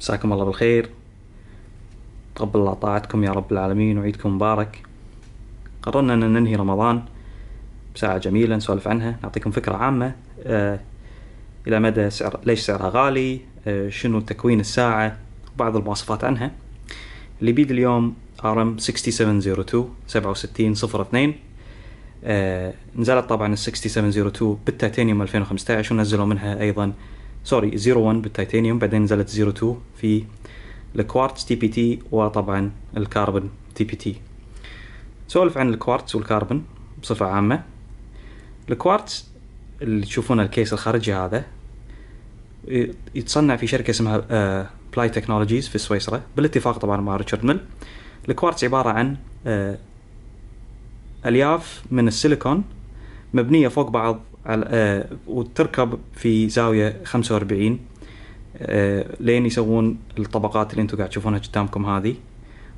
مساكم الله بالخير تقبل الله طاعتكم يا رب العالمين وعيدكم مبارك قررنا أن ننهي رمضان بساعة جميلة نسولف عنها نعطيكم فكرة عامة آه إلى مدى سعر ليش سعرها غالي آه شنو تكوين الساعة وبعض المواصفات عنها اللي بيد اليوم ارم 6702 6702 آه نزلت طبعا ال 6702 بالتيتانيوم 2015 ونزلوا منها ايضا سوري 01 بالتيتانيوم بعدين نزلت 02 في الكوارتز تي بي تي وطبعا الكربون تي بي تي نسولف عن الكوارتز والكربون بصفة عامة الكوارتز اللي تشوفونه الكيس الخارجي هذا يتصنع في شركة اسمها بلاي آه، تكنولوجيز في سويسرا بالاتفاق طبعا مع ريتشارد ميل الكوارتز عبارة عن آه، ألياف من السيليكون مبنية فوق بعض على آه، وتركب في زاويه 45 آه، لين يسوون الطبقات اللي انتم قاعد تشوفونها قدامكم هذه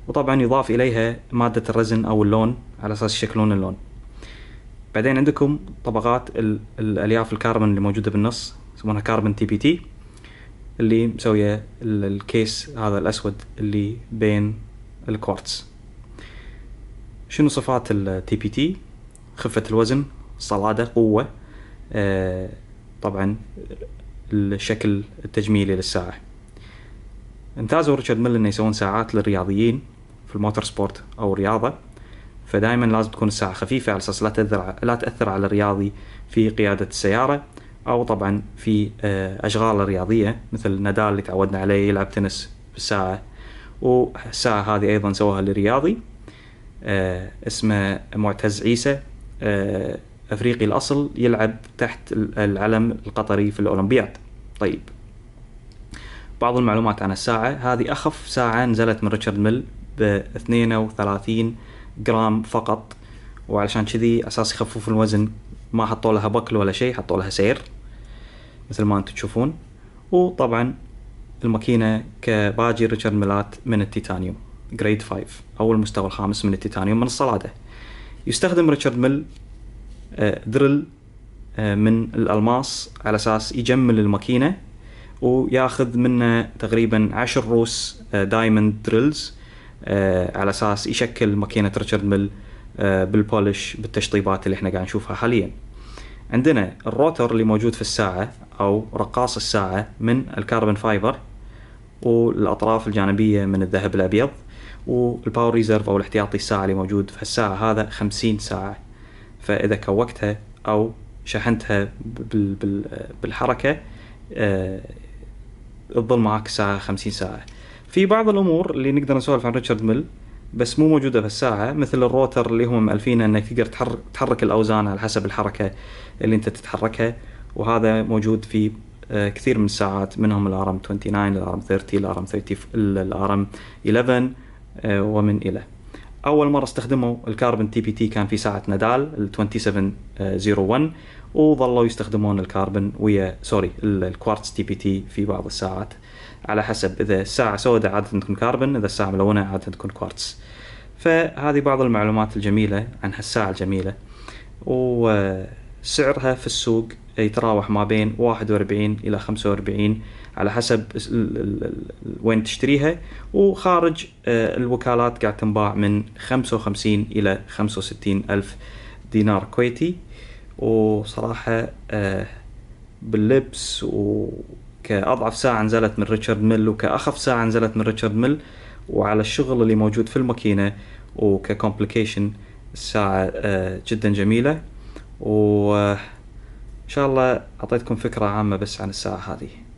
وطبعا يضاف اليها ماده الرزن او اللون على اساس يشكلون اللون بعدين عندكم طبقات الالياف الكربون اللي موجوده بالنص يسمونها كربون تي بي تي اللي مسويه الكيس هذا الاسود اللي بين الكوارتز شنو صفات التي بي تي خفه الوزن صلاده قوه آه، طبعا الشكل التجميلي للساعة انتازوا ريتشارد ميل انه يسوون ساعات للرياضيين في الموتور سبورت او الرياضة فدائما لازم تكون الساعة خفيفة على اساس لا تأثر لا تأثر على الرياضي في قيادة السيارة او طبعا في آه، اشغال الرياضية مثل نادال اللي تعودنا عليه يلعب تنس في الساعة والساعة هذه ايضا سواها لرياضي آه، اسمه معتز عيسى افريقي الاصل يلعب تحت العلم القطري في الاولمبياد طيب بعض المعلومات عن الساعة هذه أخف ساعة نزلت من ريتشارد ميل ب 32 جرام فقط وعلشان كذي أساس يخفف الوزن ما حطوا لها بكل ولا شيء حطوا لها سير مثل ما أنتم تشوفون وطبعا الماكينة كباجي ريتشارد ميلات من التيتانيوم جريد 5 أو المستوى الخامس من التيتانيوم من الصلادة يستخدم ريتشارد ميل درل آه، آه، من الألماس على أساس يجمل الماكينة وياخذ منه تقريبا عشر روس دايموند آه، درلز على أساس يشكل ماكينة ريتشارد ميل بالبولش بالتشطيبات اللي احنا قاعد نشوفها حاليا عندنا الروتر اللي موجود في الساعة أو رقاص الساعة من الكربون فايبر والأطراف الجانبية من الذهب الأبيض والباور ريزيرف أو الاحتياطي الساعة اللي موجود في الساعة هذا خمسين ساعة فاذا كوكتها او شحنتها بالحركه تظل آه، معك ساعه 50 ساعه في بعض الامور اللي نقدر نسولف عن ريتشارد ميل بس مو موجوده في الساعه مثل الروتر اللي هم مالفينه انك تقدر تحرك, الاوزان على حسب الحركه اللي انت تتحركها وهذا موجود في آه، كثير من الساعات منهم الارم 29 الارم 30 الارم 30 الارم 11 ومن الى اول مره استخدموا الكاربن تي بي تي كان في ساعه نادال ال 2701 وظلوا يستخدمون الكاربن ويا سوري الكوارتز تي بي تي في بعض الساعات على حسب اذا الساعه سوداء عاده تكون كاربن اذا الساعه ملونه عاده تكون كوارتز فهذه بعض المعلومات الجميله عن هالساعه الجميله وسعرها في السوق يتراوح ما بين 41 الى 45 على حسب وين تشتريها وخارج آه، الوكالات قاعد تنباع من 55 إلى 65 ألف دينار كويتي وصراحة آه، باللبس وكأضعف ساعة نزلت من ريتشارد ميل وكأخف ساعة نزلت من ريتشارد ميل وعلى الشغل اللي موجود في الماكينة وككومبليكيشن الساعة آه، جدا جميلة وإن شاء الله أعطيتكم فكرة عامة بس عن الساعة هذه